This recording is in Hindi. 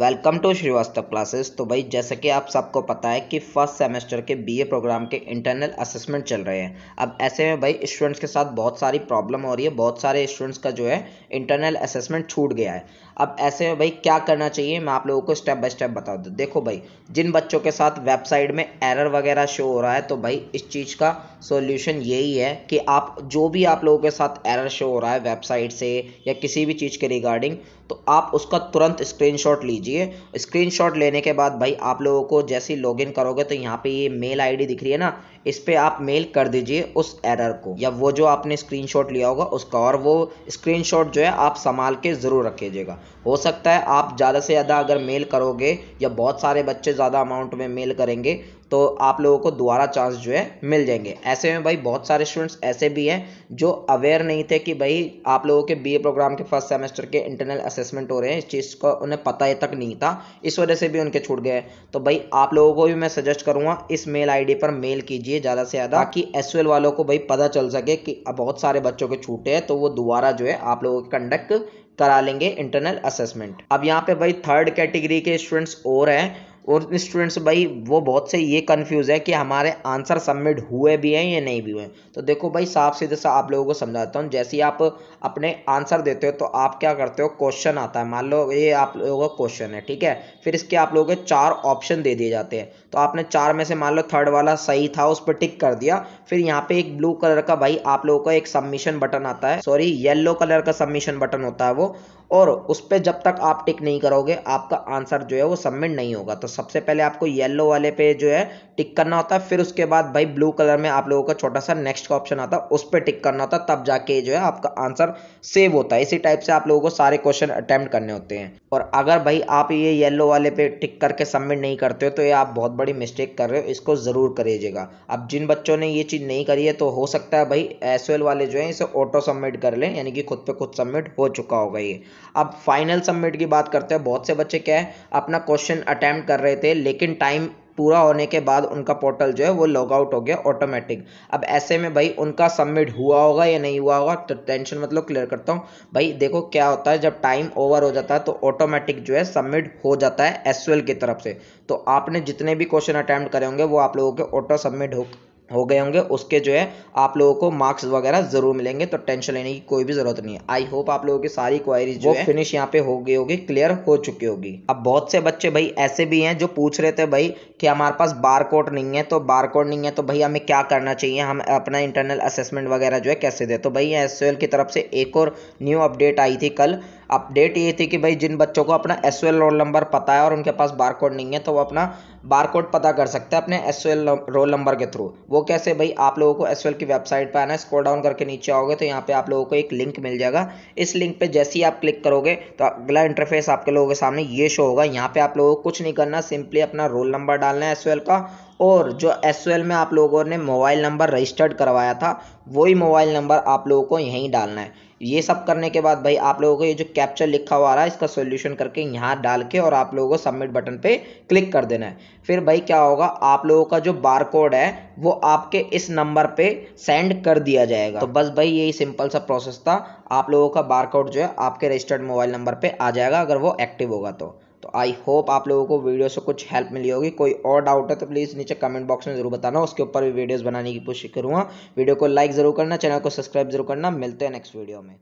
वेलकम टू श्रीवास्तव क्लासेस तो भाई जैसे कि आप सबको पता है कि फर्स्ट सेमेस्टर के बीए प्रोग्राम के इंटरनल असेसमेंट चल रहे हैं अब ऐसे में भाई स्टूडेंट्स के साथ बहुत सारी प्रॉब्लम हो रही है बहुत सारे स्टूडेंट्स का जो है इंटरनल असेसमेंट छूट गया है अब ऐसे में भाई क्या करना चाहिए मैं आप लोगों को स्टेप बाय स्टेप बता दूँ देखो भाई जिन बच्चों के साथ वेबसाइट में एरर वगैरह शो हो रहा है तो भाई इस चीज़ का सोल्यूशन यही है कि आप जो भी आप लोगों के साथ एरर शो हो रहा है वेबसाइट से या किसी भी चीज़ के रिगार्डिंग तो आप उसका तुरंत स्क्रीन लीजिए कीजिए स्क्रीनशॉट लेने के बाद भाई आप लोगों को जैसे लॉगिन करोगे तो यहाँ पे ये मेल आईडी दिख रही है ना इस पर आप मेल कर दीजिए उस एरर को या वो जो आपने स्क्रीनशॉट लिया होगा उसका और वो स्क्रीनशॉट जो है आप संभाल के ज़रूर रखिएगा हो सकता है आप ज़्यादा से ज़्यादा अगर मेल करोगे या बहुत सारे बच्चे ज़्यादा अमाउंट में मेल करेंगे तो आप लोगों को दोबारा चांस जो है मिल जाएंगे ऐसे में भाई बहुत सारे स्टूडेंट्स ऐसे भी हैं जो अवेयर नहीं थे कि भाई आप लोगों के बीए प्रोग्राम के फर्स्ट सेमेस्टर के इंटरनल असेसमेंट हो रहे हैं इस चीज़ का उन्हें पता ही तक नहीं था इस वजह से भी उनके छूट गए तो भाई आप लोगों को भी मैं सजेस्ट करूँगा इस मेल आई पर मेल कीजिए ज़्यादा से ज़्यादा कि एस वालों को भाई पता चल सके कि बहुत सारे बच्चों के छूटे हैं तो वो दोबारा जो है आप लोगों के कंडक्ट करा लेंगे इंटरनल असेसमेंट अब यहाँ पे भाई थर्ड कैटेगरी के स्टूडेंट्स और हैं और स्टूडेंट्स भाई वो बहुत से ये कन्फ्यूज़ है कि हमारे आंसर सबमिट हुए भी हैं या नहीं भी हुए तो देखो भाई साफ सीधे सा आप लोगों को समझाता हूँ जैसे ही आप अपने आंसर देते हो तो आप क्या करते हो क्वेश्चन आता है मान लो ये आप लोगों का क्वेश्चन है ठीक है फिर इसके आप लोगों के चार ऑप्शन दे दिए जाते हैं तो आपने चार में से मान लो थर्ड वाला सही था उस पर टिक कर दिया फिर यहाँ पे एक ब्लू कलर का भाई आप लोगों का एक सबमिशन बटन आता है सॉरी येल्लो कलर का सबमिशन बटन होता है वो और उस पर जब तक आप टिक नहीं करोगे आपका आंसर जो है वो सबमिट नहीं होगा तो सबसे पहले आपको येलो वाले पे जो है टिक करना होता है फिर उसके बाद भाई ब्लू कलर में आप लोगों का छोटा सा नेक्स्ट का ऑप्शन आता है उस पर टिक करना होता है तब जाके जो है आपका आंसर सेव होता है इसी टाइप से आप लोगों को सारे क्वेश्चन अटैम्प्ट करने होते हैं और अगर भाई आप ये येल्लो वाले पे टिक करके सबमिट नहीं करते हो तो ये आप बहुत बड़ी मिस्टेक कर रहे हो इसको ज़रूर करिएगा अब जिन बच्चों ने ये चीज़ नहीं करी है तो हो सकता है भाई एस वाले जो है इसे ऑटो सबमिट कर लें यानी कि खुद पे खुद सबमिट हो चुका होगा ये अब फाइनल सबमिट की बात करते हैं बहुत से बच्चे क्या है अपना क्वेश्चन अटैम्प्ट कर रहे थे लेकिन टाइम पूरा होने के बाद उनका पोर्टल जो है वो लॉग आउट हो गया ऑटोमेटिक अब ऐसे में भाई उनका सबमिट हुआ होगा या नहीं हुआ होगा तो टेंशन मतलब क्लियर करता हूँ भाई देखो क्या होता है जब टाइम ओवर हो जाता है तो ऑटोमेटिक जो है सबमिट हो जाता है एस की तरफ से तो आपने जितने भी क्वेश्चन अटैम्प्ट करे होंगे वो आप लोगों के ऑटो सबमिट हो हो गए होंगे उसके जो है आप लोगों को मार्क्स वगैरह जरूर मिलेंगे तो टेंशन लेने की कोई भी जरूरत नहीं है आई होप आप लोगों की सारी क्वायरी जो है फिनिश यहाँ पे हो गई होगी क्लियर हो चुकी होगी अब बहुत से बच्चे भाई ऐसे भी हैं जो पूछ रहे थे भाई कि हमारे पास बार कोड नहीं है तो बार कोड नहीं है तो भाई हमें क्या करना चाहिए हम अपना इंटरनल असेसमेंट वगैरह जो है कैसे दे तो भाई एस की तरफ से एक और न्यू अपडेट आई थी कल अपडेट ये थी कि भाई जिन बच्चों को अपना एस रोल नंबर पता है और उनके पास बार कोड नहीं है तो वो अपना बार कोड पता कर सकते हैं अपने एस रोल नंबर के थ्रू वो कैसे भाई आप लोगों को एस की वेबसाइट पर आना स्क्रॉल डाउन करके नीचे आओगे तो यहाँ पे आप लोगों को एक लिंक मिल जाएगा इस लिंक पर जैसे ही आप क्लिक करोगे तो अगला इंटरफेस आपके लोगों के सामने ये शो होगा यहाँ पे आप लोगों को कुछ नहीं करना सिंपली अपना रोल नंबर डालना है एस का और जो एस में आप लोगों ने मोबाइल नंबर रजिस्टर्ड करवाया था वही मोबाइल नंबर आप लोगों को यहीं डालना है ये सब करने के बाद भाई आप लोगों को ये जो कैप्चर लिखा हुआ आ रहा है इसका सोल्यूशन करके यहाँ डाल के और आप लोगों को सबमिट बटन पे क्लिक कर देना है फिर भाई क्या होगा आप लोगों का जो बार कोड है वो आपके इस नंबर पे सेंड कर दिया जाएगा तो बस भाई यही सिंपल सा प्रोसेस था आप लोगों का बार कोड जो है आपके रजिस्टर्ड मोबाइल नंबर पर आ जाएगा अगर वो एक्टिव होगा तो तो आई होप आप लोगों को वीडियो से कुछ हेल्प मिली होगी कोई और डाउट है तो प्लीज़ नीचे कमेंट बॉक्स में जरूर बताना उसके ऊपर भी वीडियोस बनाने की कोशिश करूँगा वीडियो को लाइक ज़रूर करना चैनल को सब्सक्राइब जरूर करना मिलते हैं नेक्स्ट वीडियो में